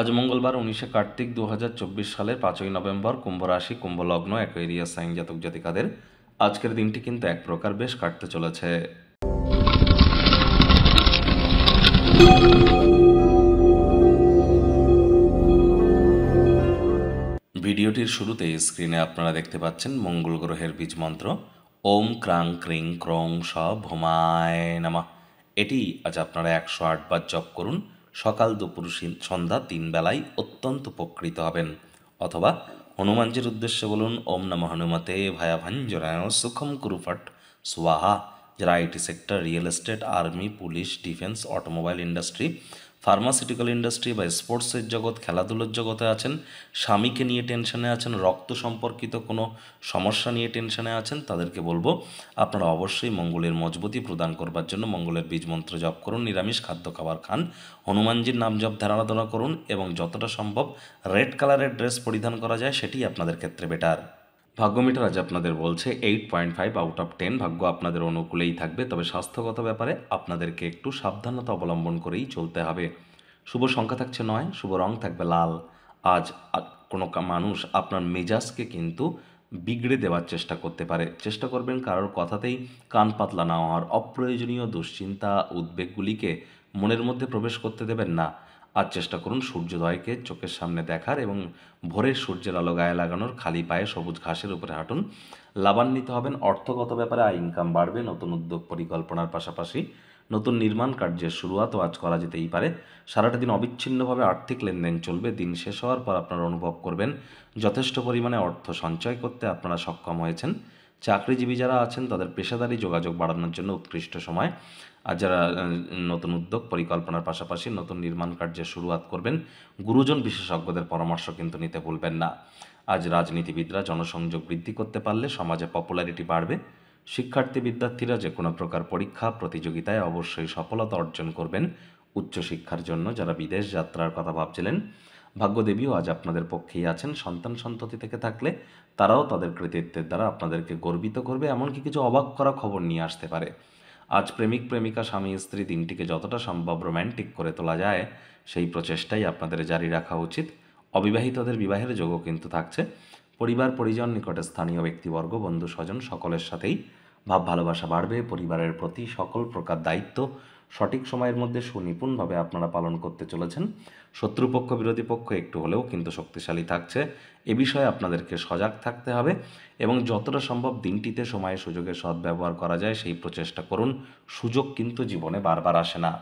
আজ মঙ্গলবার উনিশে কার্তিক দু সালের পাঁচই নভেম্বর কুম্ভরাশি কুম্ভলগ্ন একেরিয়া সাইন জাতক জাতিকাদের আজকের দিনটি কিন্তু এক প্রকার বেশ কাটতে চলেছে ভিডিওটির শুরুতে স্ক্রিনে আপনারা দেখতে পাচ্ছেন মঙ্গল গ্রহের বীজ মন্ত্র ওম ক্রাং ক্রিং ক্রং স ভোমায় নামা এটি আজ আপনারা একশো আটবার জপ করুন সকাল দুপুর সন্ধ্যা তিন বেলায় অত্যন্ত উপকৃত হবেন অথবা হনুমানজির উদ্দেশ্যে বলুন ওম নম হনুমতে ভাঞ্জরায় সুখম কুরুফট সোয়াহা যারা IT sector real estate army police defence automobile industry pharmaceutical industry বা স্পোর্টসের জগৎ খেলাধুলোর জগতে আছেন স্বামীকে নিয়ে টেনশনে আছেন রক্ত সম্পর্কিত কোনো সমস্যা নিয়ে টেনশনে আছেন তাদেরকে বলবো আপনারা অবশ্যই মঙ্গলের মজবুতি প্রদান করবার জন্য মঙ্গলের বীজ মন্ত্র জপ করুন নিরামিষ খাদ্য খাবার খান হনুমানজির নাম জপ ধারণাধনা করুন এবং যতটা সম্ভব রেড কালারের ড্রেস পরিধান করা যায় সেটি আপনাদের ক্ষেত্রে বেটার ভাগ্যমিটার আজ আপনাদের বলছে eight point five out of ten ভাগ্য আপনাদের অনুকূলেই থাকবে তবে স্বাস্থ্যগত ব্যাপারে আপনাদেরকে একটু সাবধানতা অবলম্বন করেই চলতে হবে শুভ সংখ্যা থাকছে নয় শুভ রং থাকবে লাল আজ কোনো মানুষ আপনার মেজাজকে কিন্তু বিগড়ে দেওয়ার চেষ্টা করতে পারে চেষ্টা করবেন কারোর কথাতেই কান পাতলা না হওয়ার অপ্রয়োজনীয় দুশ্চিন্তা উদ্বেগগুলিকে মনের মধ্যে প্রবেশ করতে দেবেন না আর চেষ্টা করুন সূর্যোদয়কে চোখের সামনে দেখার এবং ভোরের সূর্যের আলো গায়ে লাগানোর খালি পায়ে সবুজ ঘাসের উপরে হাঁটুন লাভান্বিত হবেন অর্থগত ব্যাপারে আয় ইনকাম বাড়বে নতুন উদ্যোগ পরিকল্পনার পাশাপাশি নতুন নির্মাণ কার্যের শুরুয়াতও আজ করা যেতেই পারে সারাটা দিন অবিচ্ছিন্নভাবে আর্থিক লেনদেন চলবে দিন শেষ হওয়ার পর আপনারা অনুভব করবেন যথেষ্ট পরিমাণে অর্থ সঞ্চয় করতে আপনারা সক্ষম হয়েছেন চাকরিজীবী যারা আছেন তাদের পেশাদারি যোগাযোগ বাড়ানোর জন্য উৎকৃষ্ট সময় আর যারা নতুন উদ্যোগ পরিকল্পনার পাশাপাশি নতুন নির্মাণ কার্যের শুরুয়াত করবেন গুরুজন বিশেষজ্ঞদের পরামর্শ কিন্তু নিতে ভুলবেন না আজ রাজনীতিবিদরা জনসংযোগ বৃদ্ধি করতে পারলে সমাজে পপুলারিটি বাড়বে শিক্ষার্থী বিদ্যার্থীরা যে কোনো প্রকার পরীক্ষা প্রতিযোগিতায় অবশ্যই সফলতা অর্জন করবেন উচ্চশিক্ষার জন্য যারা বিদেশ যাত্রার কথা ভাবছিলেন ভাগ্যদেবীও আজ আপনাদের পক্ষেই আছেন সন্তান সন্ততি থেকে থাকলে তারাও তাদের কৃতিত্বের দ্বারা আপনাদেরকে গর্বিত করবে এমনকি কিছু অবাক করা খবর নিয়ে আসতে পারে আজ প্রেমিক প্রেমিকা স্বামী স্ত্রী দিনটিকে যতটা সম্ভব রোম্যান্টিক করে তোলা যায় সেই প্রচেষ্টাই আপনাদের জারি রাখা উচিত অবিবাহিতদের বিবাহের যোগও কিন্তু থাকছে পরিবার পরিজন নিকটে স্থানীয় ব্যক্তিবর্গ বন্ধু স্বজন সকলের সাথেই ভাব ভালোবাসা বাড়বে পরিবারের প্রতি সকল প্রকার দায়িত্ব সঠিক সময়ের মধ্যে সুনিপুণভাবে আপনারা পালন করতে চলেছেন শত্রুপক্ষ বিরোধী পক্ষ একটু হলেও কিন্তু শক্তিশালী থাকছে এ বিষয়ে আপনাদেরকে সজাগ থাকতে হবে এবং যতটা সম্ভব দিনটিতে সময়ে সুযোগের সদ্ব্যবহার করা যায় সেই প্রচেষ্টা করুন সুযোগ কিন্তু জীবনে বারবার আসে না